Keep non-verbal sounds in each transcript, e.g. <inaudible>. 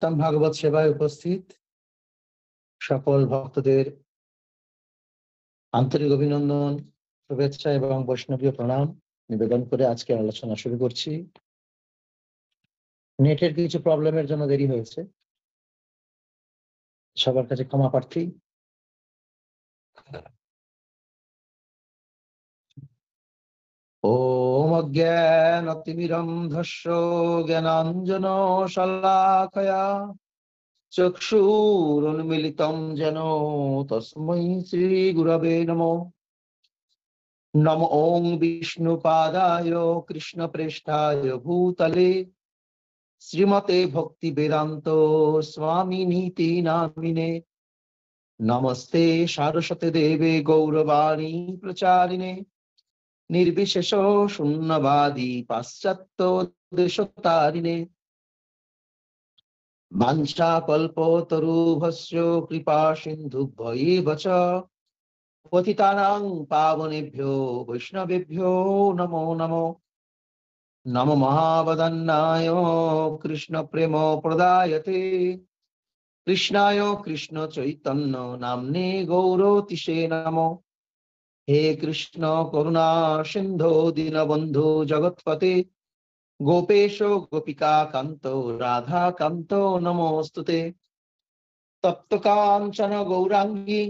উত্তম ভাগবত সেবায় উপস্থিত সকল ভক্তদের আন্তরিক অভিনন্দন শুভেচ্ছা এবং বৈষ্ণবীয় প্রণাম নিবেদন করে আজকে আলোচনা শুরু করছি নেটের কিছু প্রবলেমের জন্য দেরি হয়েছে সবার কাছে ক্ষমা প্রার্থী ও োমজ্ঞানতিমিরন্ধস্য জ্ঞানাঞ্জন শলাকয়া চক্ষুরুন্মিলিতম যেন তস্মৈ শ্রী গুরবে নম নম ওং বিষ্ণু পাদায় কৃষ্ণ কৃষ্ণপ্রেষ্ঠায় ভূতলে শ্রীমতে ভক্তি বেদান্ত স্বামী নীতি নামিনে নমস্তে সারস্বতী দেবে গৌরবাণী প্রচারিণে নির্বিশেষ শূন্যবাদী পাশ্চাত্য দেশতারিণে মাংসাকল্পতরুভস্য কৃপা সিন্ধুভ্যৈব চ পতিতানাং পাবনেভ্যো বৈষ্ণবেভ্যো নমো নমো নম মহাবদন্নায় কৃষ্ণ প্রেম প্রদায়তে কৃষ্ণায় কৃষ্ণ চৈতন্য নামনে গৌরতিশে নমঃ হে কৃষ্ণ করুণা সিন্ধ দীনবন্ধু জগৎপতি গোপেশ গোপিকা কান্ত রাধা কান্ত নমস্তুতে তপ্ত কাঞ্চন গৌরাঙ্গী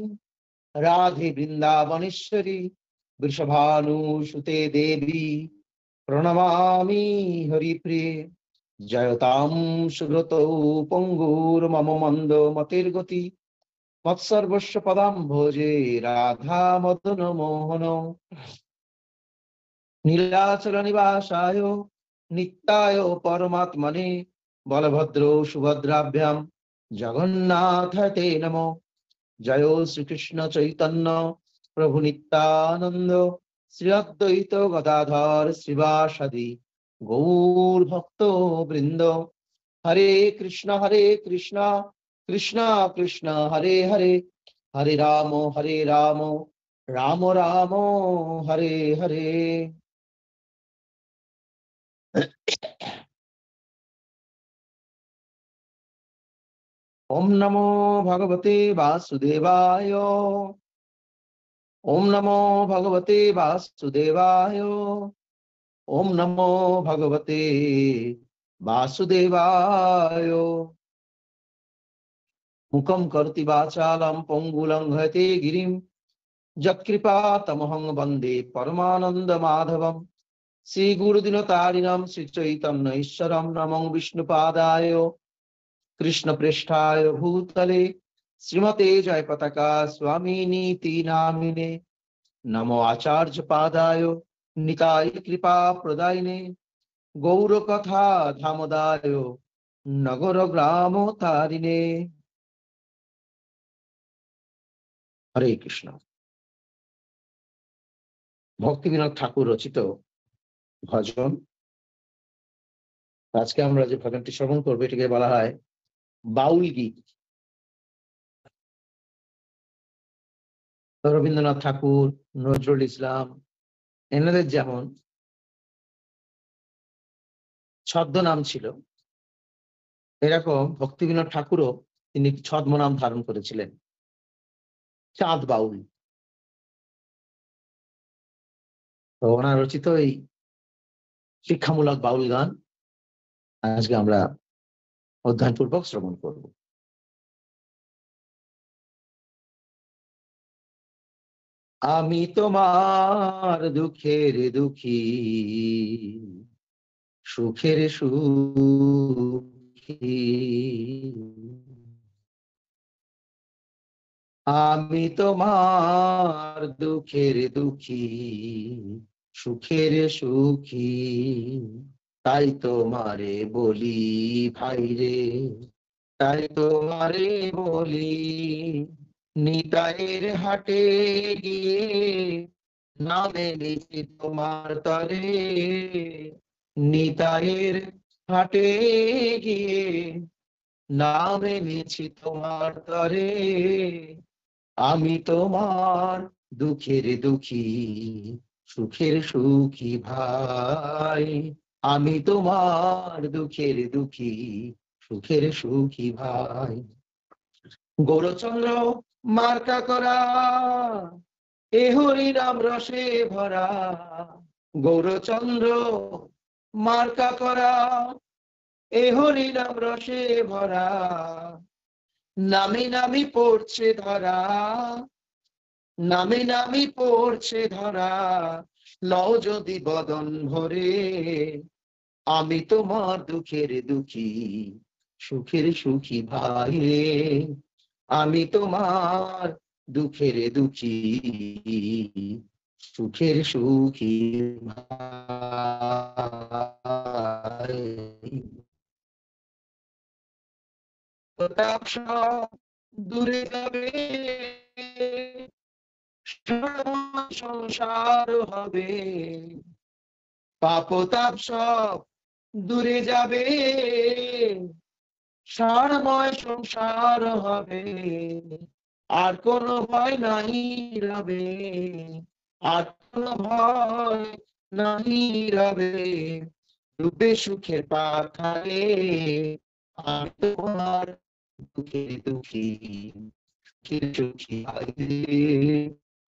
রাধে বৃন্দাবনেশ্বরী বৃষভানুসুতে দেবী প্রণমামি হরিপ্রিয়ে জয়তাম সুরত পঙ্গুর মম মন্দ মতির গতি মৎসর্বস্ব পদাম ভোজে রাধা মদন মোহন নীলাচল নিবাসায় নিত্যায় পরমাত্মনে বলভদ্র সুভদ্রাভ্যাম জগন্নাথ তে নম জয় শ্রীকৃষ্ণ চৈতন্য প্রভু নিত্যানন্দ শ্রী অদ্বৈত গদাধর শ্রীবাসাদি গৌর ভক্ত বৃন্দ হরে কৃষ্ণ হরে কৃষ্ণ कृष्ण कृष्ण हरे हरे हरे राम हरे राम राम राम हरे हरे ओम नमो भगवते वासुदेवाय ओम नमो भगवते वासुदेवाय ओम नमो भगवते वासुदेवाय মুখম করতি বাচালম পঙ্গুলঙ্ঘতে গিরিম যৎকৃপা তমহং বন্দে পরমানন্দ মাধবম শ্রী গুরুদিন তারিণম শ্রী চৈতন্য ঈশ্বরম নমং বিষ্ণুপাদায় কৃষ্ণ পৃষ্ঠায় ভূতলে শ্রীমতে জয় পতাকা স্বামিনী নামিনে নমো আচার্য পাদায় নিতাই কৃপা প্রদায়নে গৌর কথা ধামদায় নগর গ্রাম তারিণে হরে কৃষ্ণ ভক্তি বিনোদ ঠাকুর রচিত ভজন আজকে আমরা যে ভজনটি শ্রবণ করবো এটিকে বলা হয় বাউল গীত রবীন্দ্রনাথ ঠাকুর নজরুল ইসলাম এনাদের যেমন ছদ্মনাম ছিল এরকম ভক্তিবিনোদ ঠাকুরও তিনি ছদ্মনাম ধারণ করেছিলেন চাঁদ বাউল তো ওনার রচিত এই শিক্ষামূলক বাউল গান আজকে আমরা অধ্যয়নপূর্বক শ্রবণ করব আমি তোমার দুঃখের দুঃখী সুখের সুখী আমি তোমার দুঃখের দুঃখী সুখের সুখী তাই তোমারে বলি ভাই রে তাই তোমারে বলি নিতাইয়ের হাটে গিয়ে নামে লিখি তোমার তরে নিতাইয়ের হাটে গিয়ে নামে লিখি তোমার তরে আমি তোমার দুঃখের দুঃখী সুখের সুখী ভাই আমি তোমার দুঃখের দুঃখী সুখের সুখী ভাই গৌরচন্দ্র মার্কা করা এ হরি নাম রসে ভরা গৌরচন্দ্র মার্কা করা এ হরি নাম রসে ভরা নামি নামি পড়ছে ধরা নামি নামি পড়ছে ধরা লও যদি বদন ভরে আমি তোমার দুঃখের দুঃখী সুখের সুখী ভাই আমি তোমার দুঃখের দুঃখী সুখের সুখী ভাই দূরে যাবে সংসার হবে পাপতাপ সব দূরে যাবে সারময় সংসার হবে আর কোন ভয় নাই রবে আর কোন ভয় নাই রবে ডুবে সুখের পাখারে আর তোমার দুঃখী সুখী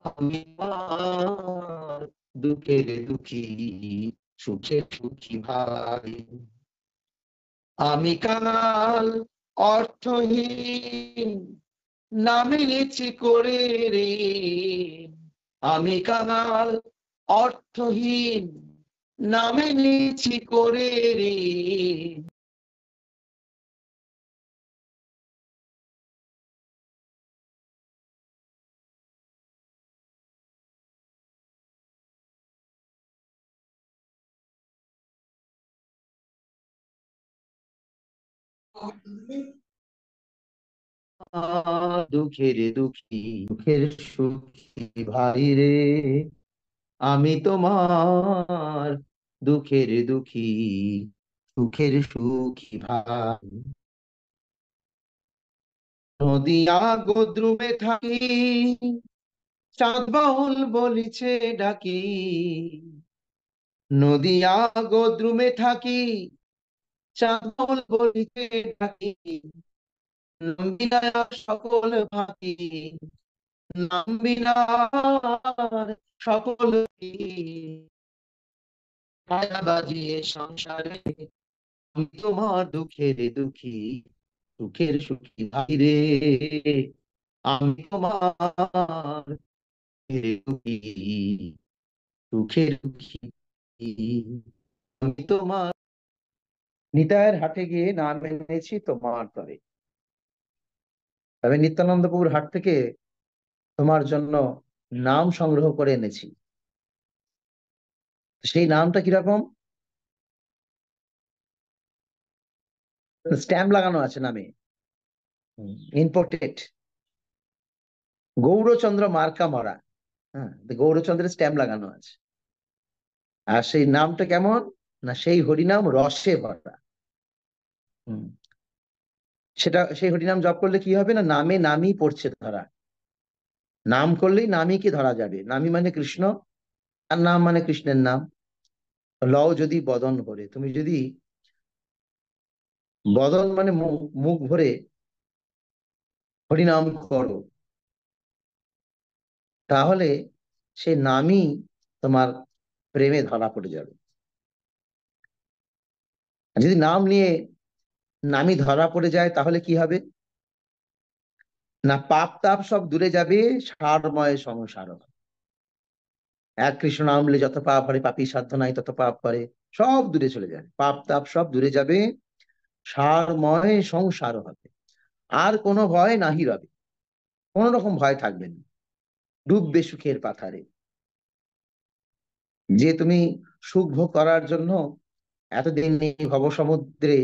আমি দুঃখের দুঃখী সুখে সুখী ভাই আমি কাল অর্থহীন নামে নিচে করে রে আমি কাল অর্থহীন নামে নিচে করে রে দুঃখের দুঃখী দুঃখের সুখী ভাই রে আমি তোমার দুঃখের দুঃখী সুখের সুখী ভাই নদিয়া গোদ্রুবে থাকি চাঁদবাউল বলিছে ডাকি নদিয়া গোদ্রুমে থাকি শ্যামল বলিতে ডাকি নাম্বিনা সকল ভাতি নাম্বিনা সকল মায়া বাজিয়ে সংসারে আমি তোমার দুঃখের দুঃখী সুখের সুখী ভাই রে আমি তোমার দুঃখী সুখের আমি তোমার নিতায়ের হাটে গিয়ে নাম এনেছি তোমার তরে তবে নিত্যানন্দপুর হাট থেকে তোমার জন্য নাম সংগ্রহ করে এনেছি সেই নামটা কিরকম স্ট্যাম্প লাগানো আছে নামে ইম্পোর্টেড গৌরচন্দ্র মার্কা মরা হ্যাঁ গৌরচন্দ্রের স্ট্যাম্প লাগানো আছে আর সেই নামটা কেমন না সেই হরিনাম রসে ভরা সেটা সেই হরিনাম জপ করলে কি হবে না নামে নামই পড়ছে ধরা নাম করলেই নামই কি ধরা যাবে নামই মানে কৃষ্ণ আর নাম মানে কৃষ্ণের নাম ল যদি বদন করে তুমি যদি বদন মানে মুখ মুখ ভরে হরিনাম করো তাহলে সে নামই তোমার প্রেমে ধরা পড়ে যাবে যদি নাম নিয়ে নামি ধরা পড়ে যায় তাহলে কি হবে না পাপ তাপ সব দূরে যাবে সারময় সংসার এক কৃষ্ণ নাম যত পাপ করে পাপি সাধ্য নাই তত পাপ করে সব দূরে চলে যাবে পাপ তাপ সব দূরে যাবে সারময় সংসার হবে আর কোনো ভয় নাহি রবে কোন রকম ভয় থাকবে না ডুববে সুখের পাথারে যে তুমি সুখ ভোগ করার জন্য এতদিন এই ভবসমুদ্রে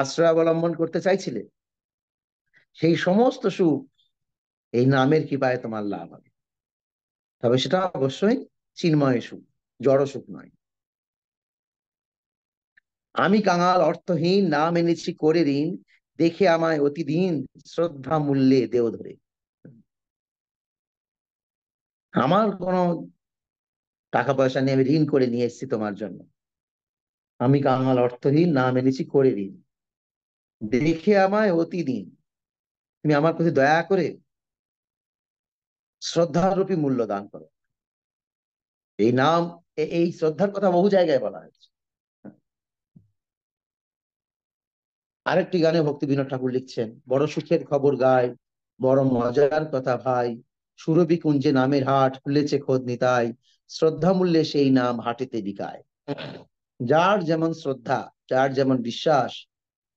আশ্রয় অবলম্বন করতে চাইছিলে সেই সমস্ত সুখ এই নামের কৃপায় তোমার লাভ হবে তবে সেটা অবশ্যই চিন্ময় সুখ জড় সুখ নয় আমি কাঙাল অর্থহীন নাম এনেছি করে ঋণ দেখে আমায় অতিদিন শ্রদ্ধা মূল্যে দেও ধরে আমার কোনো টাকা পয়সা নিয়ে আমি ঋণ করে নিয়ে এসেছি তোমার জন্য আমি কাঙাল অর্থহীন নাম এনেছি করে ঋণ দেখে আমায় অতি দিন তুমি আমার প্রতি দয়া করে শ্রদ্ধারূপী মূল্য দান করো এই নাম এই শ্রদ্ধার কথা বহু জায়গায় বলা হয়েছে আরেকটি গানে ভক্তি বিনোদ ঠাকুর লিখছেন বড় সুখের খবর গায় বড় মজার কথা ভাই সুরভি কুঞ্জে নামের হাট খুলেছে খোদ নিতাই শ্রদ্ধা মূল্যে সেই নাম হাটেতে বিকায় যার যেমন শ্রদ্ধা যার যেমন বিশ্বাস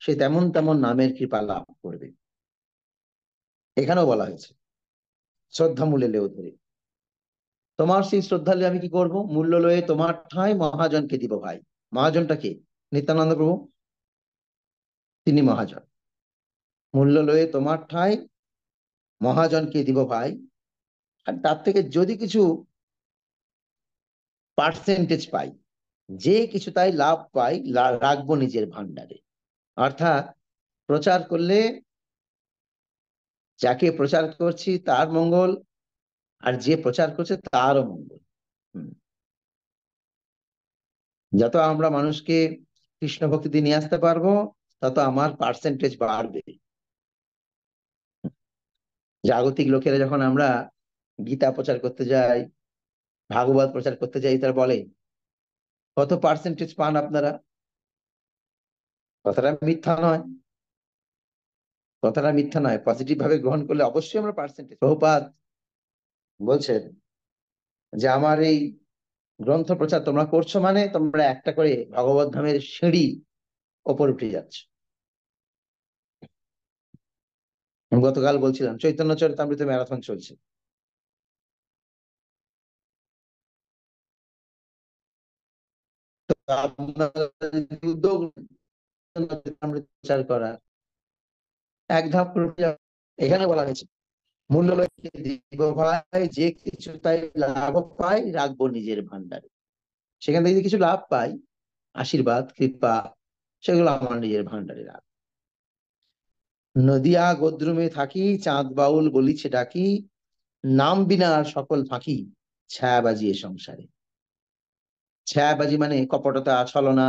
সে তেমন তেমন নামের কৃপা লাভ করবে এখানেও বলা হয়েছে শ্রদ্ধা লেও ধরে তোমার সেই শ্রদ্ধালে আমি কি করব মূল্য লয়ে তোমার ঠাঁই মহাজনকে দিব ভাই মহাজনটা কে নিত্যানন্দ প্রভু তিনি মহাজন মূল্য লয়ে তোমার ঠাঁই মহাজনকে দিব ভাই আর তার থেকে যদি কিছু পার্সেন্টেজ পাই যে কিছু তাই লাভ পাই রাখবো নিজের ভান্ডারে অর্থাৎ প্রচার করলে যাকে প্রচার করছি তার মঙ্গল আর যে প্রচার করছে তারও মঙ্গল যত আমরা মানুষকে কৃষ্ণ ভক্তিতে নিয়ে আসতে পারবো তত আমার পার্সেন্টেজ বাড়বে জাগতিক লোকেরা যখন আমরা গীতা প্রচার করতে যাই ভাগবত প্রচার করতে যাই তারা বলে কত পার্সেন্টেজ পান আপনারা কথাটা মিথ্যা নয় কথাটা মিথ্যা নয় পজিটিভ ভাবে গ্রহণ করলে অবশ্যই আমরা পার্সেন্টেজ বহুপাত বলছেন যে আমার এই গ্রন্থ প্রচার তোমরা করছো মানে তোমরা একটা করে ভগবত ধামের সিঁড়ি ওপর উঠে যাচ্ছ গতকাল বলছিলাম চৈতন্য চরিতামৃত ম্যারাথন চলছে উদ্যোগ প্রচার করা এক ধাপ এখানে বলা হয়েছে দিব ভাই যে কিছু তাই লাভ পাই রাখবো নিজের ভান্ডারে সেখান থেকে কিছু লাভ পাই আশীর্বাদ কৃপা সেগুলো আমার নিজের ভান্ডারে রাখ নদিয়া গোদ্রুমে থাকি চাঁদ বাউল বলিছে ডাকি নাম বিনা আর সকল ফাঁকি ছায়াবাজি এ সংসারে ছায়াবাজি মানে কপটতা ছলনা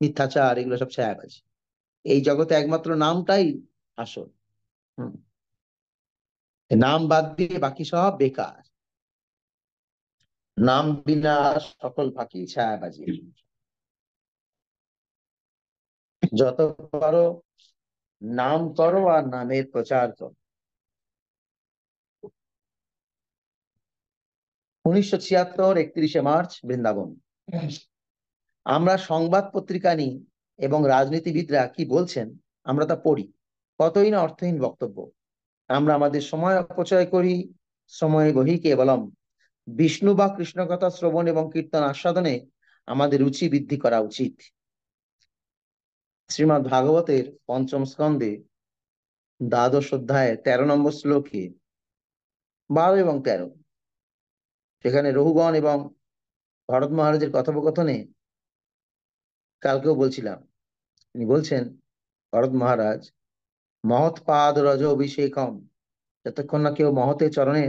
মিথ্যাচার এগুলো সব ছায়াবাজি এই জগতে একমাত্র নামটাই আসল নাম বাদ দিয়ে বাকি সব বেকার নাম বিনা সকল ফাঁকি ছায়াবাজি যত পারো নাম করো আর নামের প্রচার করো উনিশশো ছিয়াত্তর একত্রিশে মার্চ বৃন্দাবন আমরা সংবাদ পত্রিকা নিই এবং রাজনীতিবিদরা কি বলছেন আমরা তা পড়ি কতই না অর্থহীন বক্তব্য আমরা আমাদের সময় অপচয় করি সময়ে গহি কেবলম বিষ্ণু বা কৃষ্ণকথা শ্রবণ এবং কীর্তন আস্বাদনে আমাদের রুচি বৃদ্ধি করা উচিত শ্রীমৎ ভাগবতের পঞ্চম স্কন্ধে দ্বাদশ অধ্যায়ে তেরো নম্বর শ্লোকে বারো এবং তেরো সেখানে রহুগণ এবং ভরত মহারাজের কথোপকথনে কালকেও বলছিলাম তিনি বলছেন ভরত মহারাজ মহৎ পাদ রজ অভিষেকম যতক্ষণ না কেউ মহতে চরণে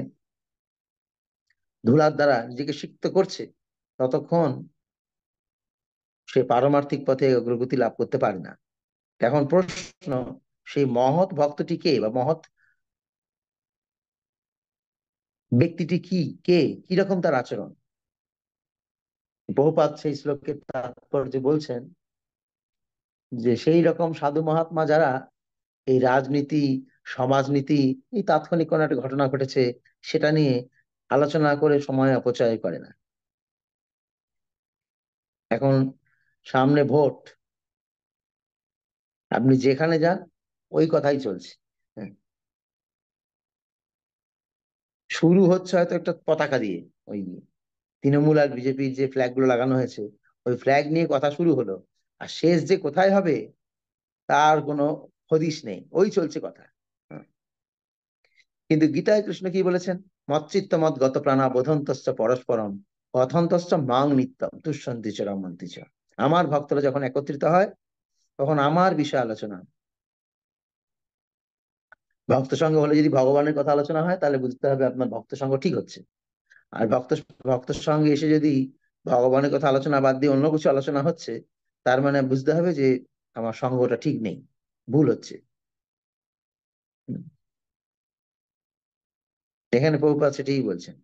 ধুলার দ্বারা নিজেকে সিক্ত করছে ততক্ষণ সে পারমার্থিক পথে অগ্রগতি লাভ করতে পারে না এখন প্রশ্ন সেই মহৎ ভক্তটি কে বা মহৎ ব্যক্তিটি কি কে কিরকম তার আচরণ বহুপাত সেই শ্লোকের তারপর যে বলছেন যে সেই রকম সাধু মহাত্মা যারা এই রাজনীতি সমাজনীতি এই তাৎক্ষণিক কোনো একটা ঘটনা ঘটেছে সেটা নিয়ে আলোচনা করে সময় অপচয় করে না এখন সামনে ভোট আপনি যেখানে যান ওই কথাই চলছে হ্যাঁ। শুরু হচ্ছে হয়তো একটা পতাকা দিয়ে ওই তৃণমূল আর বিজেপির যে ফ্ল্যাগ গুলো লাগানো হয়েছে ওই ফ্ল্যাগ নিয়ে কথা শুরু হলো আর শেষ যে কোথায় হবে তার কোনো হদিস নেই ওই চলছে কথা কিন্তু গীতায় কৃষ্ণ কি বলেছেন মৎচিত্ত মত গত প্রাণা বোধন্তশ্চ পরস্পরম কথন্তশ্চ মাং নিত্যম তুষ্যন্তি চ চ আমার ভক্তরা যখন একত্রিত হয় তখন আমার বিষয় আলোচনা ভক্ত সঙ্গ হলে যদি ভগবানের কথা আলোচনা হয় তাহলে বুঝতে হবে আপনার ভক্ত সঙ্গ ঠিক হচ্ছে আর ভক্ত ভক্তের সঙ্গে এসে যদি ভগবানের কথা আলোচনা বাদ দিয়ে অন্য কিছু আলোচনা হচ্ছে তার মানে বুঝতে হবে যে আমার সঙ্গটা ঠিক নেই ভুল হচ্ছে এখানে প্রভুপাত সেটাই বলছেন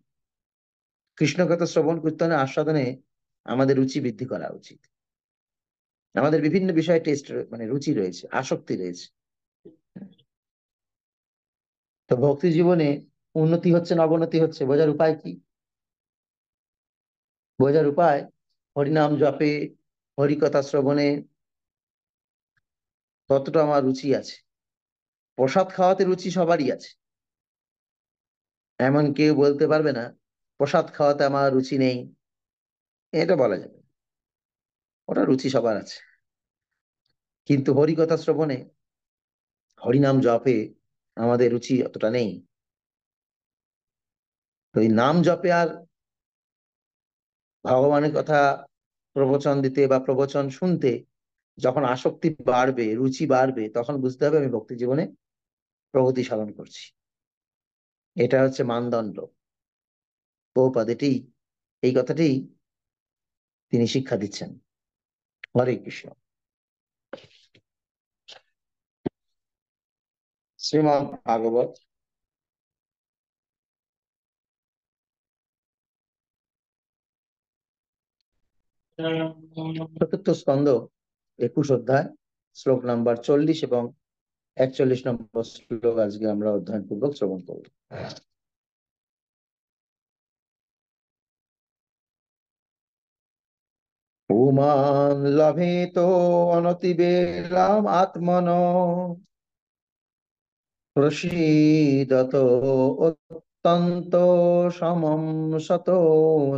কৃষ্ণ কথা শ্রবণ কীর্তনে আস্বাদনে আমাদের রুচি বৃদ্ধি করা উচিত আমাদের বিভিন্ন বিষয়ে টেস্ট মানে রুচি রয়েছে আসক্তি রয়েছে তো ভক্তি জীবনে উন্নতি হচ্ছে না অবনতি হচ্ছে বোঝার উপায় কি বোঝার উপায় হরিনাম জপে হরিকথা শ্রবণে ততটা আমার রুচি আছে প্রসাদ খাওয়াতে রুচি সবারই আছে এমন কেউ বলতে পারবে না প্রসাদ খাওয়াতে আমার রুচি নেই এটা বলা যাবে ওটা রুচি সবার আছে কিন্তু হরিকথা শ্রবণে হরিনাম জপে আমাদের রুচি অতটা নেই তো এই নাম জপে আর ভগবানের কথা প্রবচন দিতে বা প্রবচন শুনতে যখন আসক্তি বাড়বে রুচি বাড়বে তখন বুঝতে হবে আমি ভক্তি জীবনে প্রগতি সাধন করছি এটা হচ্ছে মানদণ্ড বহুপাদ এই কথাটি তিনি শিক্ষা দিচ্ছেন হরে কৃষ্ণ শ্রীমান ভাগবত চতুর্থ স্কন্ধ একুশ অধ্যায় শ্লোক নাম্বার চল্লিশ এবং একচল্লিশ নম্বর শ্লোক আজকে আমরা অধ্যয়ন পূর্বক শ্রবণ করব উমান লভেত অনতিবেলাম আত্মন প্রসিদত অত্যন্ত সমম শত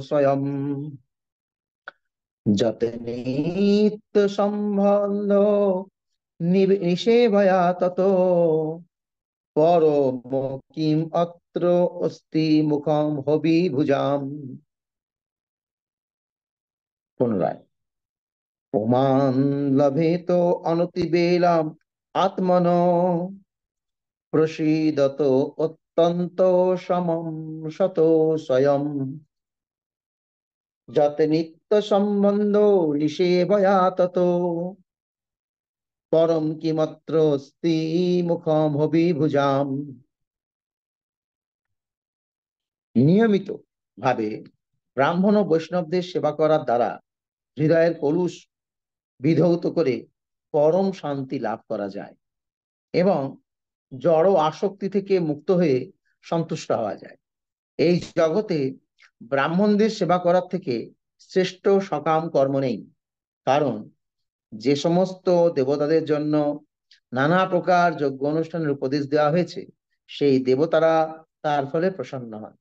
স্বয়ং যতে নিত্য সম্বন্ধ নিষেভয়া তত পরম কিম অত্র অস্তি মুখম হবি ভুজাম পুনরায় প্রমাণ লভেত অনতিবেলাম আত্মন প্রসীদত অত্যন্ত সমম শত স্বয়ং যত নিত্য সম্বন্ধ নিষেবয়া তত পরম কিমাত্র স্ত্রী মুখম হবি ভুজাম নিয়মিত ভাবে ব্রাহ্মণ ও বৈষ্ণবদের সেবা করার দ্বারা হৃদয়ের কলুষ বিধৌত করে পরম শান্তি লাভ করা যায় এবং জড় আসক্তি থেকে মুক্ত হয়ে সন্তুষ্ট হওয়া যায় এই জগতে ব্রাহ্মণদের সেবা করার থেকে শ্রেষ্ঠ সকাম কর্ম নেই কারণ যে সমস্ত দেবতাদের জন্য নানা প্রকার যজ্ঞ অনুষ্ঠানের উপদেশ দেওয়া হয়েছে সেই দেবতারা তার ফলে প্রসন্ন হয়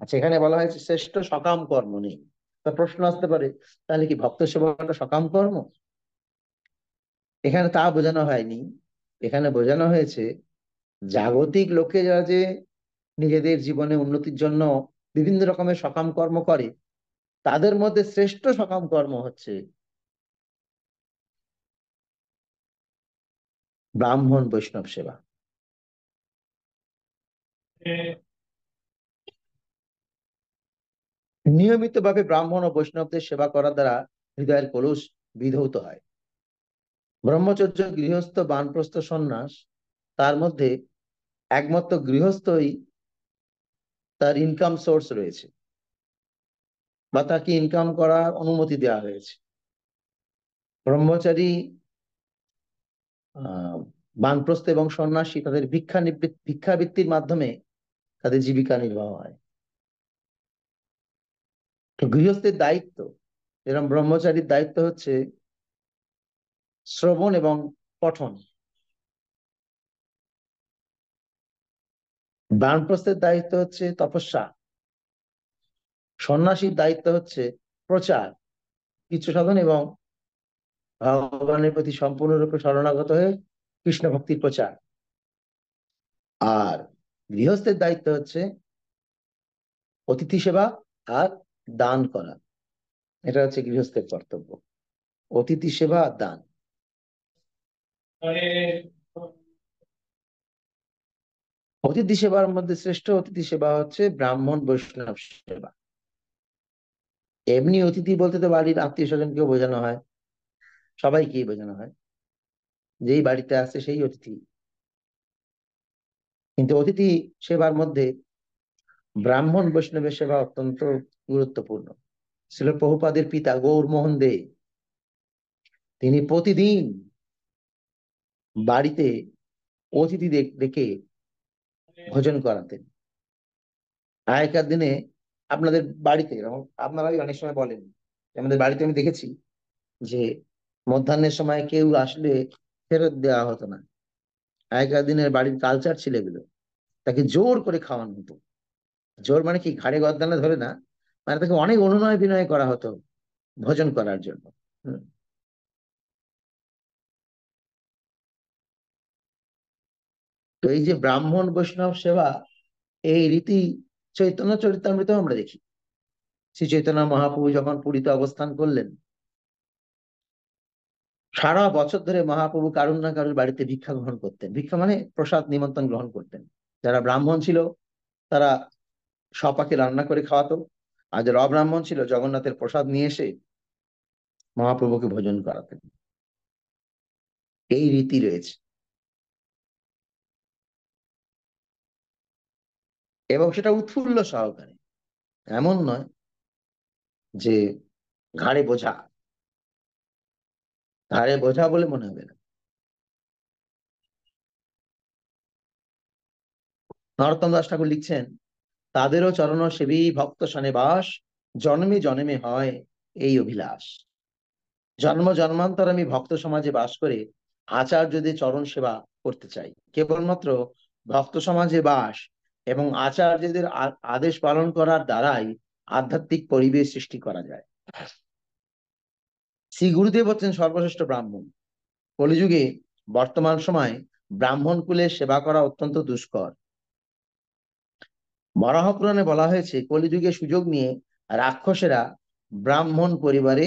আচ্ছা এখানে বলা হয়েছে শ্রেষ্ঠ সকাম কর্ম নেই তা প্রশ্ন আসতে পারে তাহলে কি ভক্ত সেবাটা সকাম কর্ম এখানে তা বোঝানো হয়নি এখানে বোঝানো হয়েছে জাগতিক লোকে যারা যে নিজেদের জীবনে উন্নতির জন্য বিভিন্ন রকমের সকাম কর্ম করে তাদের মধ্যে শ্রেষ্ঠ সকাম কর্ম হচ্ছে ব্রাহ্মণ বৈষ্ণব সেবা নিয়মিতভাবে ব্রাহ্মণ ও বৈষ্ণবদের সেবা করা দ্বারা হৃদয়ের কলুষ বিধৌত হয় ব্রহ্মচর্য গৃহস্থ বানপ্রস্থ সন্ন্যাস তার মধ্যে একমাত্র গৃহস্থই তার ইনকাম সোর্স রয়েছে বা তাকে ইনকাম করার অনুমতি দেওয়া হয়েছে ব্রহ্মচারী বানপ্রস্থ এবং সন্ন্যাসী তাদের ভিক্ষা ভিক্ষাবৃত্তির মাধ্যমে তাদের জীবিকা নির্বাহ হয় গৃহস্থের দায়িত্ব যেরকম ব্রহ্মচারীর দায়িত্ব হচ্ছে শ্রবণ এবং পঠন বানপ্রস্থের দায়িত্ব হচ্ছে তপস্যা সন্ন্যাসীর দায়িত্ব হচ্ছে প্রচার কিছু সাধন এবং ভগবানের প্রতি সম্পূর্ণরূপে শরণাগত হয়ে কৃষ্ণ ভক্তির প্রচার আর গৃহস্থের দায়িত্ব হচ্ছে অতিথি সেবা আর দান করা এটা হচ্ছে গৃহস্থের কর্তব্য অতিথি সেবা আর দান অতিথি সেবার মধ্যে শ্রেষ্ঠ অতিথি সেবা হচ্ছে ব্রাহ্মণ বৈষ্ণব সেবা এমনি অতিথি বলতে তো বাড়ির আত্মীয় স্বজনকেও বোঝানো হয় সবাইকেই বোঝানো হয় যেই বাড়িতে আছে সেই অতিথি কিন্তু অতিথি সেবার মধ্যে ব্রাহ্মণ বৈষ্ণবের সেবা অত্যন্ত গুরুত্বপূর্ণ ছিল প্রভুপাদের পিতা গৌরমোহন দে তিনি প্রতিদিন বাড়িতে অতিথি ডেকে ভোজন করাতেন আগেকার দিনে আপনাদের বাড়িতে আপনারাই অনেক সময় বলেন আমাদের বাড়িতে আমি দেখেছি যে মধ্যাহ্নের সময় কেউ আসলে ফেরত দেওয়া হতো না আগেকার দিনের বাড়ির কালচার ছিল এগুলো তাকে জোর করে খাওয়ানো হতো জোর মানে কি ঘাড়ে গদ্দানে ধরে না মানে তাকে অনেক অনুনয় বিনয় করা হতো ভোজন করার জন্য তো এই যে ব্রাহ্মণ বৈষ্ণব সেবা এই রীতি চৈতন্য চরিতামৃত আমরা দেখি শ্রী চৈতন্য মহাপ্রভু যখন পুরীতে অবস্থান করলেন সারা বছর ধরে মহাপ্রভু কারুর না কারুর বাড়িতে ভিক্ষা গ্রহণ করতেন ভিক্ষা মানে প্রসাদ নিমন্ত্রণ গ্রহণ করতেন যারা ব্রাহ্মণ ছিল তারা সপাকে রান্না করে খাওয়াতো আর যারা অব্রাহ্মণ ছিল জগন্নাথের প্রসাদ নিয়ে এসে মহাপ্রভুকে ভোজন করাতেন এই রীতি রয়েছে এবং সেটা উৎফুল্ল সহকারে এমন নয় যে ঘাড়ে বোঝা ঘাড়ে বোঝা বলে মনে হবে না নরোত্তম দাস ঠাকুর লিখছেন তাদেরও চরণ সেবী ভক্ত সনে বাস জন্মে জন্মে হয় এই অভিলাষ জন্ম জন্মান্তর আমি ভক্ত সমাজে বাস করে আচার্যদের চরণ সেবা করতে চাই কেবলমাত্র ভক্ত সমাজে বাস এবং আচার্যদের আদেশ পালন করার দ্বারাই আধ্যাত্মিক পরিবেশ সৃষ্টি করা যায় শ্রী গুরুদেব হচ্ছেন সর্বশ্রেষ্ঠ ব্রাহ্মণ কলিযুগে বর্তমান সময় ব্রাহ্মণ কুলের সেবা করা অত্যন্ত দুষ্কর বরাহপুরাণে বলা হয়েছে কলিযুগে সুযোগ নিয়ে রাক্ষসেরা ব্রাহ্মণ পরিবারে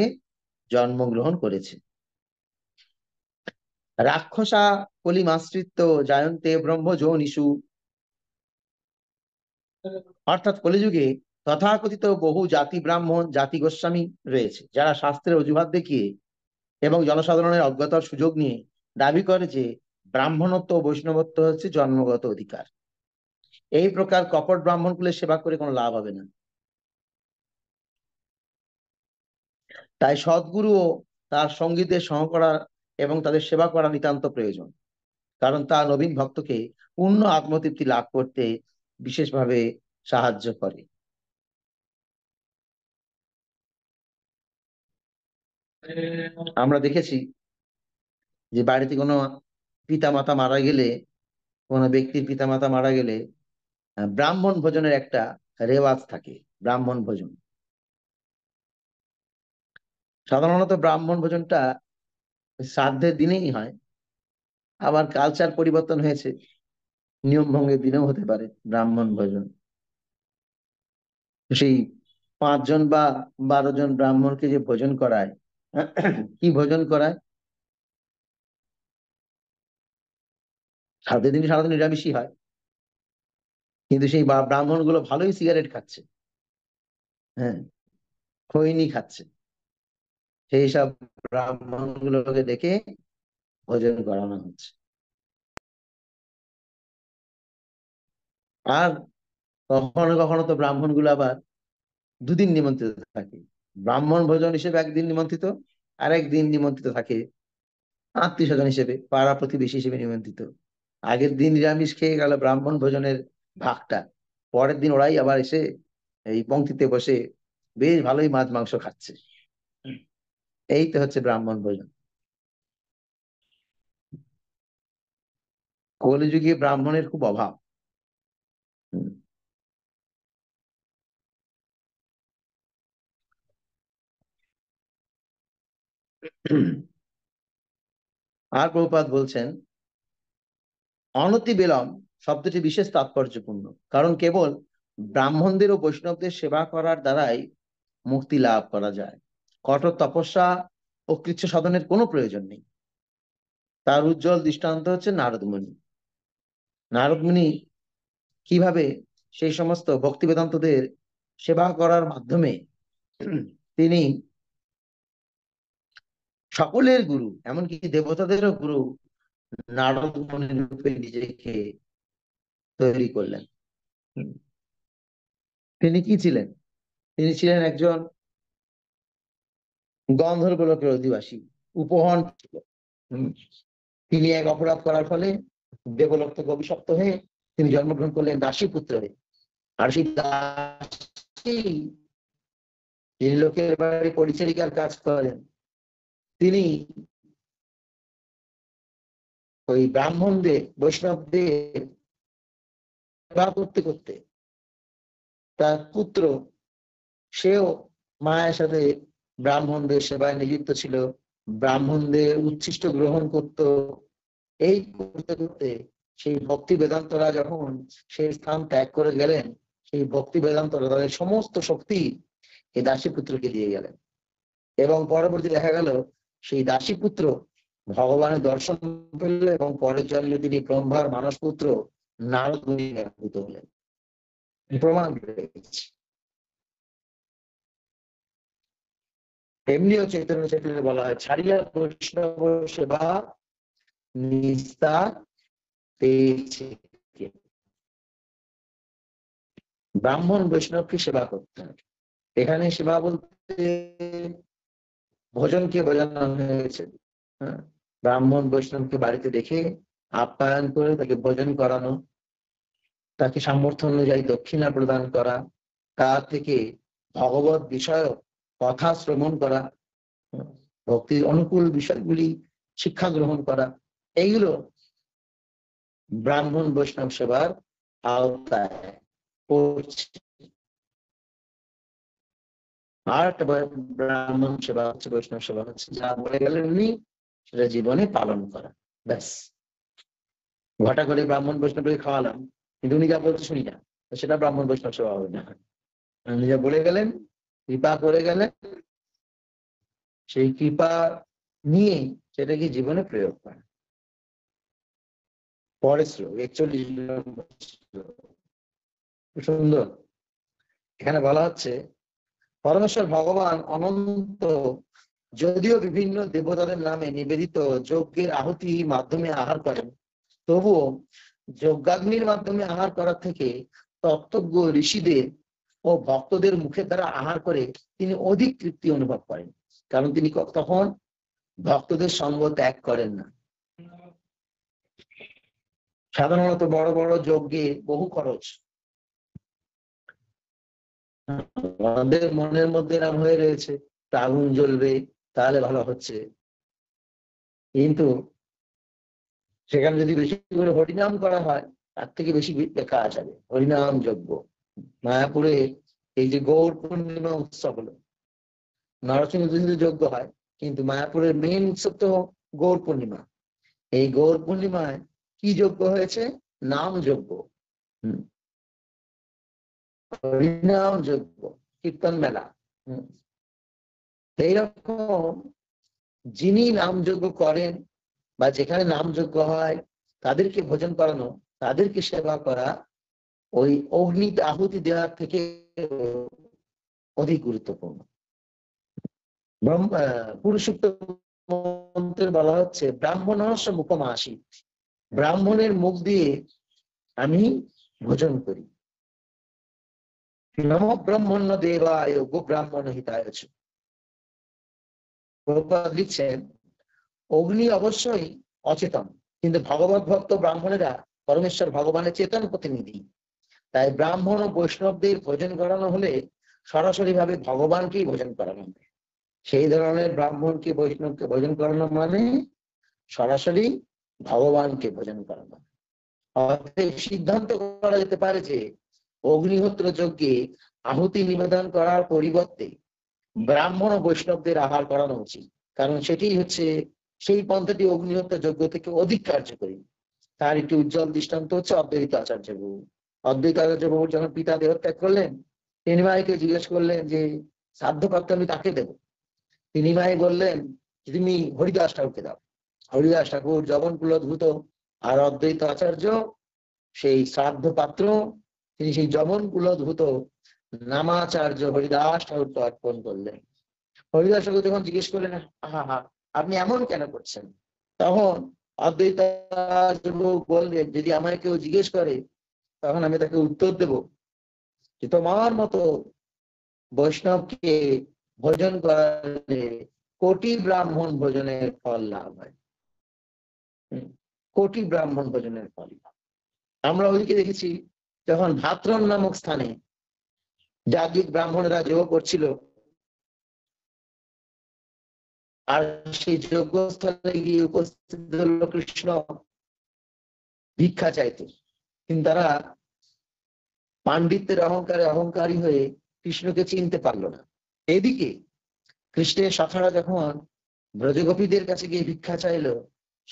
জন্মগ্রহণ করেছে রাক্ষসা কলিমাশ্রিত জায়ন্তে ব্রহ্ম যৌনিষু অর্থাৎ কলিযুগে তথাকথিত বহু জাতি ব্রাহ্মণ জাতি গোস্বামী রয়েছে যারা শাস্ত্রের অজুহাত দেখিয়ে এবং জনসাধারণের অজ্ঞতার সুযোগ নিয়ে দাবি করে যে ব্রাহ্মণত্ব ও বৈষ্ণবত্ব হচ্ছে জন্মগত অধিকার এই প্রকার কপট ব্রাহ্মণকুলের সেবা করে কোনো লাভ হবে না তাই সদ্গুরু ও তার সঙ্গীতের সহ করা এবং তাদের সেবা করা নিতান্ত প্রয়োজন কারণ তা নবীন ভক্তকে পূর্ণ আত্মতৃপ্তি লাভ করতে বিশেষভাবে সাহায্য করে আমরা দেখেছি যে বাড়িতে কোনো পিতামাতা মারা গেলে কোনো ব্যক্তির পিতামাতা মারা গেলে ব্রাহ্মণ ভোজনের একটা রেওয়াজ থাকে ব্রাহ্মণ ভোজন সাধারণত ব্রাহ্মণ ভোজনটা শ্রাদ্ধের দিনেই হয় আবার কালচার পরিবর্তন হয়েছে নিয়ম ভঙ্গের দিনেও হতে পারে ব্রাহ্মণ ভোজন সেই পাঁচজন বা বারো জন ব্রাহ্মণকে যে ভোজন করায় কি ভোজন করায় সারাদিন দিন সারাদিন নিরামিষই হয় কিন্তু সেই ব্রাহ্মণ গুলো ভালোই সিগারেট খাচ্ছে হ্যাঁ খৈনি খাচ্ছে সেই সব ব্রাহ্মণ গুলোকে দেখে ভোজন করানো হচ্ছে আর কখনো কখনো তো ব্রাহ্মণ গুলো আবার দুদিন নিমন্ত্রিত থাকে ব্রাহ্মণ ভোজন হিসেবে একদিন নিমন্ত্রিত আর একদিন নিমন্ত্রিত থাকে আত্মীয় স্বজন হিসেবে পাড়া প্রতিবেশী হিসেবে নিমন্ত্রিত আগের দিন নিরামিষ খেয়ে গেল ব্রাহ্মণ ভোজনের ভাগটা পরের দিন ওরাই আবার এসে এই পংক্তিতে বসে বেশ ভালোই মাছ মাংস খাচ্ছে এই তো হচ্ছে ব্রাহ্মণ ভোজন কলিযুগে ব্রাহ্মণের খুব অভাব Mm. <clears throat> আর প্রভুপাদ বলছেন অনতিবিলম শব্দটি বিশেষ তাৎপর্যপূর্ণ কারণ কেবল ব্রাহ্মণদের ও বৈষ্ণবদের সেবা করার দ্বারাই মুক্তি লাভ করা যায় কঠোর তপস্যা ও কৃচ্ছ সাধনের কোনো প্রয়োজন নেই তার উজ্জ্বল দৃষ্টান্ত হচ্ছে নারদমুনি নারদমুনি কিভাবে সেই সমস্ত ভক্তি বেদান্তদের সেবা করার মাধ্যমে তিনি সকলের গুরু এমনকি দেবতাদেরও গুরু নারদ রূপে নিজেকে তৈরি করলেন তিনি কি ছিলেন তিনি ছিলেন একজন গন্ধর্ব লোকের অধিবাসী উপহন তিনি এক অপরাধ করার ফলে দেবলোক থেকে অভিশপ্ত হয়ে তিনি জন্মগ্রহণ করলেন দাসী পুত্র হয়ে আর সেই দাসী যিনি লোকের বাড়ি পরিচারিকার কাজ করেন তিনি ওই ব্রাহ্মণদের বৈষ্ণবদের সেবা করতে করতে তার পুত্র সেও মায়ের সাথে ব্রাহ্মণদের সেবায় নিযুক্ত ছিল ব্রাহ্মণদের উচ্ছিষ্ট গ্রহণ করত এই করতে করতে সেই ভক্তি বেদান্তরা যখন সেই স্থান ত্যাগ করে গেলেন সেই ভক্তি বেদান্তরা তাদের সমস্ত শক্তি এই দাসী পুত্রকে দিয়ে গেলেন এবং পরবর্তী দেখা গেল সেই দাসী পুত্র ভগবানের দর্শন পেল এবং পরের জন্মে তিনি ব্রহ্মার মানস পুত্র নারদ হলেন প্রমাণ এমনিও চৈতন্য চৈতন্য বলা হয় ছাড়িয়া বৈষ্ণব সেবা নিস্তার ব্রাহ্মণ বৈষ্ণবকে সেবা করতে হবে এখানে সেবা বলতে ভোজনকে বোঝানো হয়েছে হ্যাঁ? ব্রাহ্মণ বৈষ্ণবকে বাড়িতে দেখে আপ্যায়ন করে তাকে ভোজন করানো তাকে সামর্থ্য অনুযায়ী দক্ষিণা প্রদান করা তার থেকে ভগবত বিষয়ক কথা শ্রবণ করা ভক্তির অনুকূল বিষয়গুলি শিক্ষা গ্রহণ করা এইগুলো ব্রাহ্মণ বৈষ্ণব সেবার আওতায় পড়ছে ব্রাহ্মণ সেবা হচ্ছে বৈষ্ণব সেবা হচ্ছে যা বলে গেলেন উনি সেটা জীবনে পালন করা ব্যাস ঘটা করে ব্রাহ্মণ বৈষ্ণবকে খাওয়ালাম কিন্তু উনি যা বলতে শুনি না সেটা ব্রাহ্মণ বৈষ্ণব সেবা হবে না উনি যা বলে গেলেন কৃপা করে গেলেন সেই কৃপা নিয়ে সেটাকে জীবনে প্রয়োগ করা পরে ছিল একচল্লিশ নম্বর সুন্দর এখানে বলা হচ্ছে পরমেশ্বর ভগবান অনন্ত যদিও বিভিন্ন দেবতাদের নামে নিবেদিত যজ্ঞের আহুতি মাধ্যমে আহার করেন তবুও যজ্ঞাগ্নির মাধ্যমে আহার করা থেকে তত্ত্বজ্ঞ ঋষিদের ও ভক্তদের মুখে দ্বারা আহার করে তিনি অধিক তৃপ্তি অনুভব করেন কারণ তিনি তখন ভক্তদের সঙ্গ ত্যাগ করেন না সাধারণত বড় বড় যজ্ঞে বহু খরচ আমাদের মনের মধ্যে নাম হয়ে রয়েছে আগুন জ্বলবে তাহলে ভালো হচ্ছে কিন্তু সেখানে যদি বেশি করে হরিনাম করা হয় তার থেকে বেশি কাজ হবে হরিনাম যজ্ঞ মায়াপুরে এই যে গৌর পূর্ণিমা উৎসব হলো নরসিংহ যজ্ঞ হয় কিন্তু মায়াপুরের মেন উৎসব তো গৌর পূর্ণিমা এই গৌর পূর্ণিমায় কি যোগ্য হয়েছে নাম যোগ্য হরিনাম যোগ্য কীর্তন মেলা এইরকম যিনি নামযোগ্য করেন বা যেখানে নামযোগ্য হয় তাদেরকে ভোজন করানো তাদেরকে সেবা করা ওই অগ্নি আহুতি দেওয়ার থেকে অধিক গুরুত্বপূর্ণ পুরুষ মন্ত্রে বলা হচ্ছে ব্রাহ্মণ মুখম আসিত ব্রাহ্মণের মুখ দিয়ে আমি ভোজন করি নম ব্রাহ্মণ্য দেবায় ব্রাহ্মণ হিতায় লিখছেন অগ্নি অবশ্যই অচেতন কিন্তু ভগবত ভক্ত ব্রাহ্মণেরা পরমেশ্বর ভগবানের চেতন প্রতিনিধি তাই ব্রাহ্মণ ও বৈষ্ণবদের ভোজন করানো হলে সরাসরি ভাবে ভগবানকেই ভোজন করানো হবে সেই ধরনের ব্রাহ্মণকে বৈষ্ণবকে ভোজন করানো মানে সরাসরি ভগবানকে ভোজন করানো সিদ্ধান্ত করা যেতে পারে যে অগ্নিহোত্র যজ্ঞে আহুতি নিবেদন করার পরিবর্তে ব্রাহ্মণ ও বৈষ্ণবদের আহার করানো উচিত কারণ সেটি হচ্ছে সেই পন্থাটি অগ্নিহোত্র যজ্ঞ থেকে অধিক কার্যকরী তার একটি উজ্জ্বল দৃষ্টান্ত হচ্ছে অদ্বৈত আচার্য বহু অদ্বৈত আচার্য বহু যখন পিতা দেহত্যাগ করলেন তিনি মাইকে জিজ্ঞেস করলেন যে শ্রাদ্ধ প্রাপ্ত আমি তাকে দেব তিনি মাই বললেন তুমি হরিদাস ঠাকুরকে দাও হরিদাস ঠাকুর জগন কুলোদ্ভূত আর অদ্বৈত আচার্য সেই শ্রাদ্ধ পাত্র তিনি সেই জগন কুলোদ্ভূত নামাচার্য হরিদাস ঠাকুরকে অর্পণ করলেন হরিদাস ঠাকুর যখন জিজ্ঞেস করলেন হা হা আপনি এমন কেন করছেন তখন অদ্বৈত বললেন যদি আমায় কেউ জিজ্ঞেস করে তখন আমি তাকে উত্তর দেব যে তোমার মতো বৈষ্ণবকে ভোজন করলে কোটি ব্রাহ্মণ ভোজনের ফল লাভ হয় কোটি ব্রাহ্মণ ভোজনের ফল আমরা ওইদিকে দেখেছি যখন ভাত্রন নামক স্থানে যাজ্ঞিক ব্রাহ্মণরা যোগ করছিল আর সেই যোগ্য স্থলে গিয়ে উপস্থিত হল কৃষ্ণ ভিক্ষা চাইতে কিন্তু তারা পাণ্ডিত্যের অহংকারে অহংকারী হয়ে কৃষ্ণকে চিনতে পারল না এদিকে কৃষ্ণের সাথারা যখন ব্রজগোপীদের কাছে গিয়ে ভিক্ষা চাইল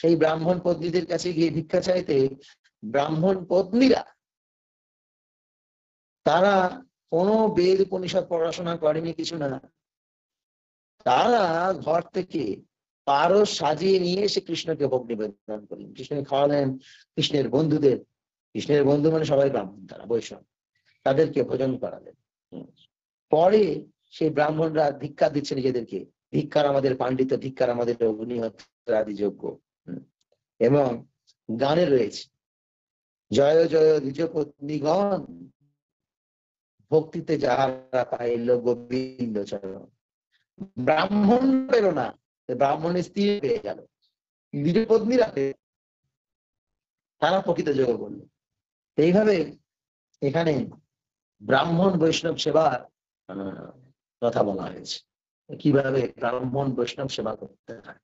সেই ব্রাহ্মণ পত্নীদের কাছে গিয়ে ভিক্ষা চাইতে ব্রাহ্মণ পত্নীরা তারা কোন বেদ উপনিষদ পড়াশোনা করেনি কিছু না তারা ঘর থেকে পারো সাজিয়ে নিয়ে এসে কৃষ্ণকে ভোগ নিবেদন করলেন কৃষ্ণকে খাওয়ালেন কৃষ্ণের বন্ধুদের কৃষ্ণের বন্ধু মানে সবাই ব্রাহ্মণ তারা বৈষ্ণব তাদেরকে ভোজন করালেন পরে সেই ব্রাহ্মণরা ধিক্ষা দিচ্ছে নিজেদেরকে ধিক্ষার আমাদের পাণ্ডিত্য ধিক্ষার আমাদের অগ্নিহত্রাদি যোগ্য এবং গানে রয়েছে জয় জয় দ্বিজ পত্নীগণ ভক্তিতে যাহারা পাইল গোবিন্দ চরণ ব্রাহ্মণ পেল না ব্রাহ্মণের স্ত্রী পেয়ে গেল দ্বিজ পত্নীরা তারা প্রকৃত যোগ করলো এইভাবে এখানে ব্রাহ্মণ বৈষ্ণব সেবার কথা বলা হয়েছে কিভাবে ব্রাহ্মণ বৈষ্ণব সেবা করতে হয়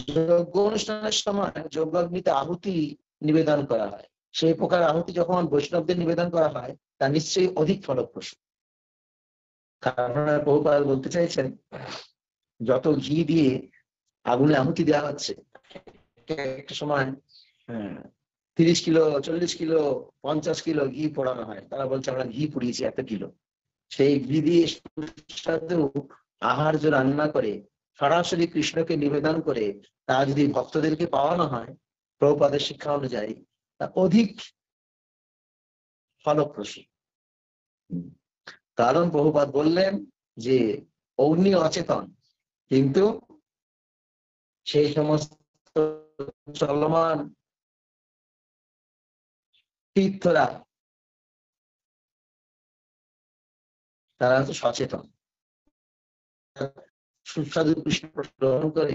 যোগ্য অনুষ্ঠানের সময় যজ্ঞাগ্নিতে আহুতি নিবেদন করা হয় সেই প্রকার আহুতি যখন বৈষ্ণবদের নিবেদন করা হয় তা নিশ্চয়ই অধিক ফলপ্রসূ কারণ বলতে চাইছেন যত ঘি দিয়ে আগুনে আহুতি দেওয়া হচ্ছে একটা সময় হ্যাঁ, তিরিশ কিলো চল্লিশ কিলো পঞ্চাশ কিলো ঘি পোড়ানো হয় তারা বলছে আমরা ঘি পুড়িয়েছি এত কিলো সেই ঘি দিয়ে আহার্য রান্না করে সরাসরি কৃষ্ণকে নিবেদন করে তা যদি ভক্তদেরকে পাওয়ানো হয় প্রভুপাদের শিক্ষা অনুযায়ী তা অধিক ফলপ্রসূ কারণ বহুপাত বললেন যে অগ্নি অচেতন কিন্তু সেই সমস্ত চলমান তীর্থরা তারা সচেতন সুস্বাদু কৃষ্ণ গ্রহণ করে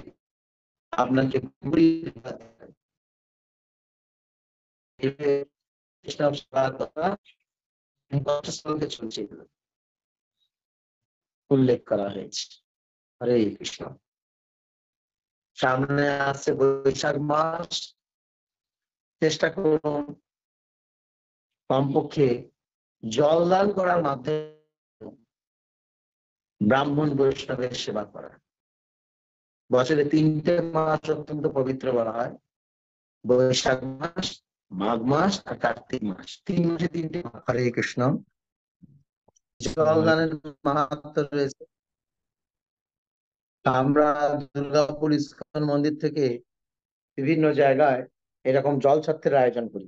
আপনাকে উল্লেখ করা হয়েছে হরে কৃষ্ণ সামনে আছে বৈশাখ মাস চেষ্টা করুন কমপক্ষে জল দান করার মাধ্যমে ব্রাহ্মণ বৈষ্ণবের সেবা করা বছরে তিনটে মাস অত্যন্ত পবিত্র বলা হয় বৈশাখ মাস মাঘ মাস আর কার্তিক মাস তিন মাসে তিনটে হরে কৃষ্ণ জলদানের মাহাত্ম রয়েছে আমরা দুর্গাপুর ইস্কন মন্দির থেকে বিভিন্ন জায়গায় এরকম জল ছাত্রের আয়োজন করি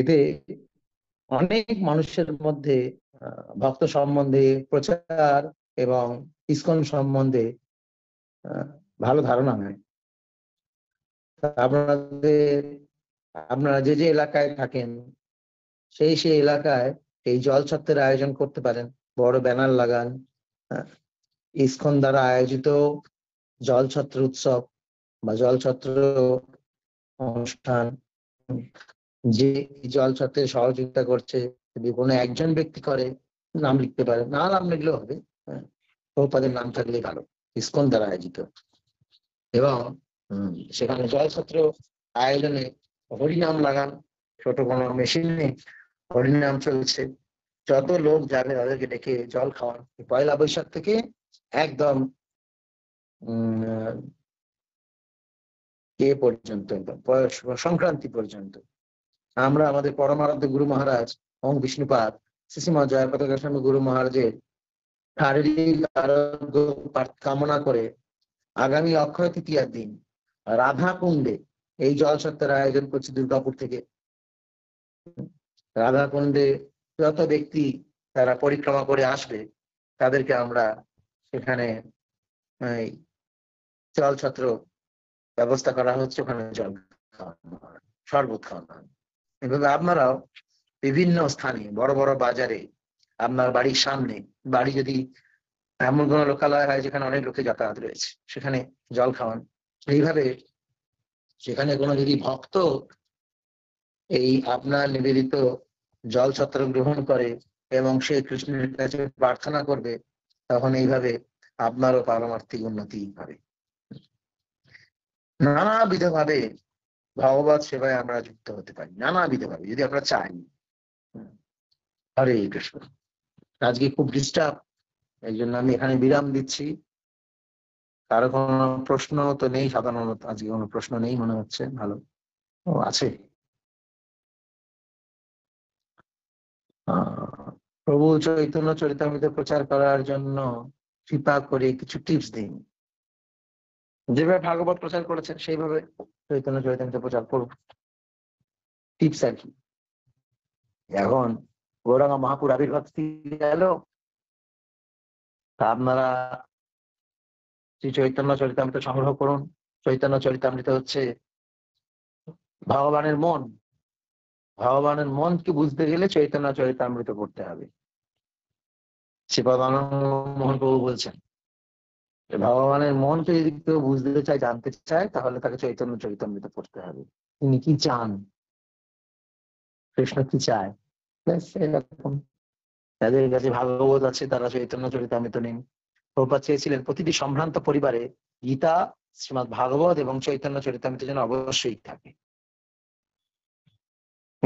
এতে অনেক মানুষের মধ্যে ভক্ত সম্বন্ধে প্রচার এবং ইস্কন সম্বন্ধে ভালো ধারণা নেয় আপনাদের আপনারা যে যে এলাকায় থাকেন সেই সেই এলাকায় এই জল ছত্রের আয়োজন করতে পারেন বড় ব্যানার লাগান ইস্কন দ্বারা আয়োজিত জল ছত্র উৎসব বা জল ছত্র অনুষ্ঠান যে জল ছত্রের সহযোগিতা করছে যদি কোনো একজন ব্যক্তি করে নাম লিখতে পারে না নাম লিখলেও হবে হ্যাঁ নাম থাকলে ভালো ইস্কন দ্বারা আয়োজিত এবং সেখানে জয়সত্র আয়োজনে হরিনাম লাগান ছোট কোনো মেশিনে হরিনাম চলছে যত লোক যাবে তাদেরকে ডেকে জল খাওয়ান পয়লা বৈশাখ থেকে একদম এ পর্যন্ত সংক্রান্তি পর্যন্ত আমরা আমাদের পরমারাধ্য গুরু মহারাজ ఓం విష్ణుపాద్ শিশিমা জয়পতা গোস্বামী গুরু মহারাজের শারীরিক আরোগ্য কামনা করে আগামী অক্ষয় তৃতীয়ার দিন রাধা কুণ্ডে এই জলসত্তার আয়োজন করছে দুর্গাপুর থেকে রাধা কুণ্ডে যত ব্যক্তি তারা পরিক্রমা করে আসবে তাদেরকে আমরা সেখানে জলছত্র ব্যবস্থা করা হচ্ছে ওখানে জল খাওয়ানো হয় খাওয়ানো এভাবে আপনারাও বিভিন্ন স্থানে বড় বড় বাজারে আপনার বাড়ির সামনে বাড়ি যদি এমন কোন লোকালয় হয় যেখানে অনেক লোকে যাতায়াত রয়েছে সেখানে জল খাওয়ান এইভাবে সেখানে কোনো যদি ভক্ত এই আপনার নিবেদিত জল ছত্র গ্রহণ করে এবং সে কৃষ্ণের কাছে প্রার্থনা করবে তখন এইভাবে আপনারও পারমার্থিক উন্নতি হবে নানা বিধভাবে ভগবত সেবায় আমরা যুক্ত হতে পারি নানা বিধভাবে যদি আমরা চাই হরে কৃষ্ণ আজকে খুব ডিস্টার্ব এই জন্য আমি এখানে বিরাম দিচ্ছি কারো কোনো প্রশ্ন তো নেই সাধারণত আজকে কোনো প্রশ্ন নেই মনে হচ্ছে ভালো ও আছে প্রভু চৈতন্য চরিতামৃত প্রচার করার জন্য কৃপা করে কিছু টিপস দিন যেভাবে ভাগবত প্রচার করেছেন সেইভাবে চৈতন্য চরিতামৃত প্রচার করব টিপস আর কি এখন গৌরাঙ্গ মহাপুর আবির্ভাব গেল তা আপনারা শ্রী চৈতন্য চরিতামৃত সংগ্রহ করুন চৈতন্য চরিতামৃত হচ্ছে ভগবানের মন ভগবানের মনকে বুঝতে গেলে চৈতন্য চরিতামৃত করতে হবে মোহন প্রভু বলছেন ভগবানের মনকে যদি কেউ বুঝতে চায় জানতে চায় তাহলে তাকে চৈতন্য চরিতামৃত পড়তে হবে তিনি কি চান কৃষ্ণ কি চায় এরকম তাদের কাছে ভাগবত আছে তারা চৈতন্য চরিতামৃত নিন প্রভুপাত চেয়েছিলেন প্রতিটি সম্ভ্রান্ত পরিবারে গীতা শ্রীমৎ ভাগবত এবং চৈতন্য চরিতামৃত যেন অবশ্যই থাকে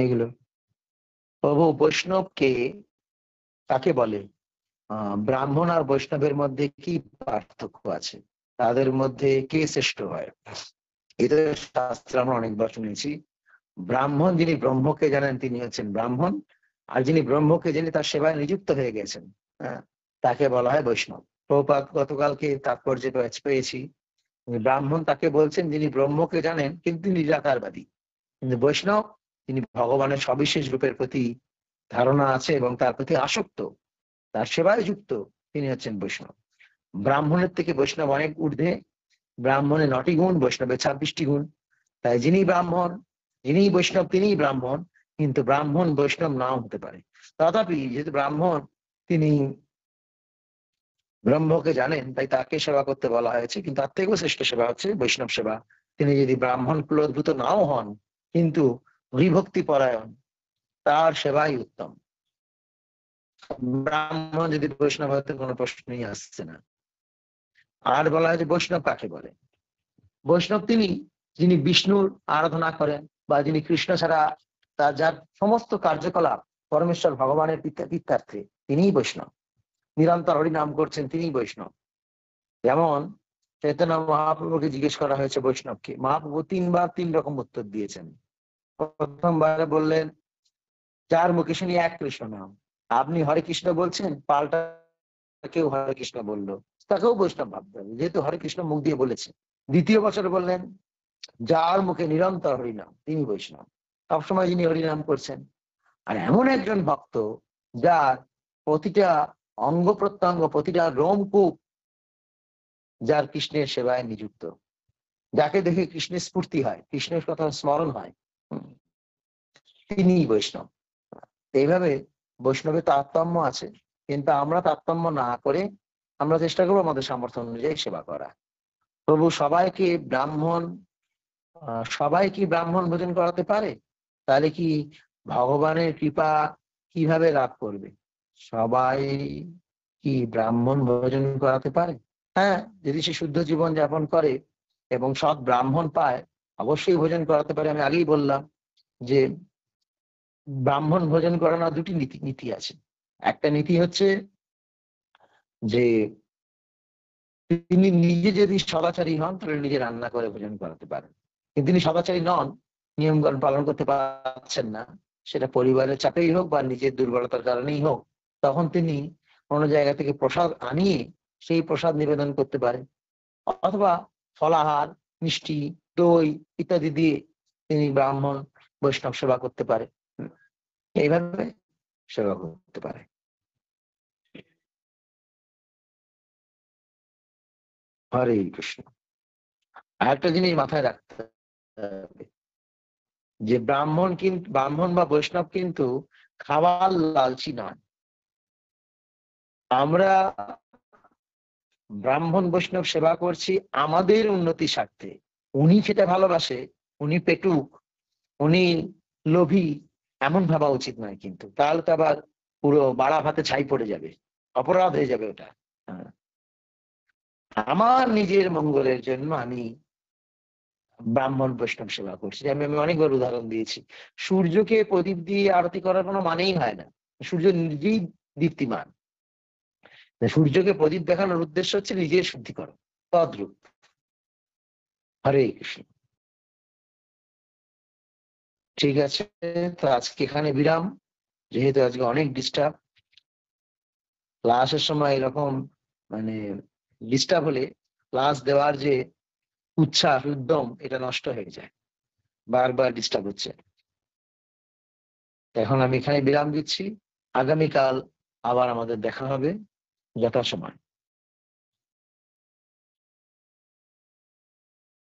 এগুলো প্রভু বৈষ্ণবকে তাকে বলে ব্রাহ্মণ আর বৈষ্ণবের মধ্যে কি পার্থক্য আছে তাদের মধ্যে কে শ্রেষ্ঠ হয় এটা শাস্ত্র আমরা অনেকবার শুনেছি ব্রাহ্মণ যিনি ব্রহ্মকে জানেন তিনি হচ্ছেন ব্রাহ্মণ আর যিনি ব্রহ্মকে যিনি তার সেবায় নিযুক্ত হয়ে গেছেন হ্যাঁ, তাকে বলা হয় বৈষ্ণব প্রপাত গতকালকে তাৎপর্য পেয়েছি ব্রাহ্মণ তাকে বলছেন যিনি ব্রহ্মকে জানেন কিন্তু নিরাকারবাদী কিন্তু বৈষ্ণব তিনি ভগবানের সবিশেষ রূপের প্রতি ধারণা আছে এবং তার প্রতি আসক্ত তার সেবায় যুক্ত তিনি হচ্ছেন বৈষ্ণব ব্রাহ্মণের থেকে বৈষ্ণব অনেক ঊর্ধ্বে ব্রাহ্মণের নটি গুণ বৈষ্ণবের ছাব্বিশটি গুণ তাই যিনি ব্রাহ্মণ যিনি বৈষ্ণব তিনিই ব্রাহ্মণ কিন্তু ব্রাহ্মণ বৈষ্ণব নাও হতে পারে তথাপি যেহেতু ব্রাহ্মণ তিনি ব্রহ্মকে জানেন তাই তাকে সেবা করতে বলা হয়েছে কিন্তু তার থেকেও শ্রেষ্ঠ সেবা হচ্ছে বৈষ্ণব সেবা তিনি যদি ব্রাহ্মণ কুলোদ্ভূত নাও হন কিন্তু বিভক্তি পরায়ণ তার সেবাই উত্তম ব্রাহ্মণ যদি বৈষ্ণব হতে কোনো প্রশ্নই আসছে না আর বলা হয় যে বৈষ্ণব কাকে বলে বৈষ্ণব তিনি যিনি বিষ্ণুর আরাধনা করেন বা যিনি কৃষ্ণ ছাড়া তার যার সমস্ত কার্যকলাপ পরমেশ্বর ভগবানের পিতার্থে তিনিই বৈষ্ণব নিরন্তর হরি নাম করছেন তিনিই বৈষ্ণব যেমন চৈতন্য মহাপ্রভুকে জিজ্ঞেস করা হয়েছে বৈষ্ণবকে মহাপ্রভু তিনবার তিন রকম উত্তর দিয়েছেন প্রথমবারে বললেন যার মুখে শুনি এক কৃষ্ণ নাম আপনি হরে কৃষ্ণ বলছেন পাল্টা কেউ হরে কৃষ্ণ বললো তাকেও বৈষ্ণব ভাবতে হবে যেহেতু হরে কৃষ্ণ মুখ দিয়ে বলেছে দ্বিতীয় বছর বললেন যার মুখে নিরন্তর হরিনাম তিনি বৈষ্ণব সবসময় যিনি হরিনাম করছেন আর এমন একজন ভক্ত যার প্রতিটা অঙ্গ প্রত্যঙ্গ প্রতিটা রোমকূপ যার কৃষ্ণের সেবায় নিযুক্ত যাকে দেখে কৃষ্ণের স্ফূর্তি হয় কৃষ্ণের কথা স্মরণ হয় তিনি বৈষ্ণব এইভাবে বৈষ্ণবে তারতম্য আছে কিন্তু আমরা তারতম্য না করে আমরা চেষ্টা করবো আমাদের সামর্থ্য অনুযায়ী সেবা করা প্রভু সবাইকে ব্রাহ্মণ সবাই কি ব্রাহ্মণ ভোজন করাতে পারে তাহলে কি ভগবানের কৃপা কিভাবে লাভ করবে সবাই কি ব্রাহ্মণ ভোজন করাতে পারে হ্যাঁ যদি সে শুদ্ধ জীবন যাপন করে এবং সৎ ব্রাহ্মণ পায় অবশ্যই ভোজন করাতে পারে আমি আগেই বললাম যে ব্রাহ্মণ ভোজন করানো দুটি নীতি নীতি আছে একটা নীতি হচ্ছে যে তিনি নিজে যদি সদাচারী হন তাহলে নিজে রান্না করে ভোজন করাতে পারেন কিন্তু তিনি সদাচারী নন নিয়ম পালন করতে পারছেন না সেটা পরিবারের চাপেই হোক বা নিজের দুর্বলতার কারণেই হোক তখন তিনি কোনো জায়গা থেকে প্রসাদ আনিয়ে সেই প্রসাদ নিবেদন করতে পারে অথবা ফলাহার মিষ্টি দই ইত্যাদি দিয়ে তিনি ব্রাহ্মণ বৈষ্ণব সেবা করতে পারে এইভাবে সেবা করতে পারে হরে কৃষ্ণ আর একটা জিনিস মাথায় রাখতে হবে যে ব্রাহ্মণ কিন্তু ব্রাহ্মণ বা বৈষ্ণব কিন্তু খাওয়ার লালচি নয় আমরা ব্রাহ্মণ বৈষ্ণব সেবা করছি আমাদের উন্নতি স্বার্থে উনি খেতে ভালোবাসে উনি পেটুক উনি লোভী এমন ভাবা উচিত নয় কিন্তু তাহলে তো আবার পুরো বাড়া ভাতে ছাই পড়ে যাবে অপরাধ হয়ে যাবে ওটা হ্যাঁ। আমার নিজের মঙ্গলের জন্য আমি ব্রাহ্মণ বৈষ্ণব সেবা করছি আমি আমি অনেকবার উদাহরণ দিয়েছি সূর্যকে প্রদীপ দিয়ে আরতি করার কোনো মানেই হয় না সূর্য নিজেই দীপ্তিমান সূর্যকে প্রদীপ দেখানোর উদ্দেশ্য হচ্ছে নিজের শুদ্ধিকরণ তদ্রূপ হরে কৃষ্ণ ঠিক আছে তো আজকে এখানে বিরাম যেহেতু আজকে অনেক ডিস্টার্ব ক্লাসের সময় এরকম মানে ডিস্টার্ব হলে ক্লাস দেওয়ার যে উৎসাহ উদ্যম এটা নষ্ট হয়ে যায় বারবার ডিস্টার্ব হচ্ছে এখন আমি এখানে বিরাম দিচ্ছি আগামীকাল আবার আমাদের দেখা হবে যথাসময়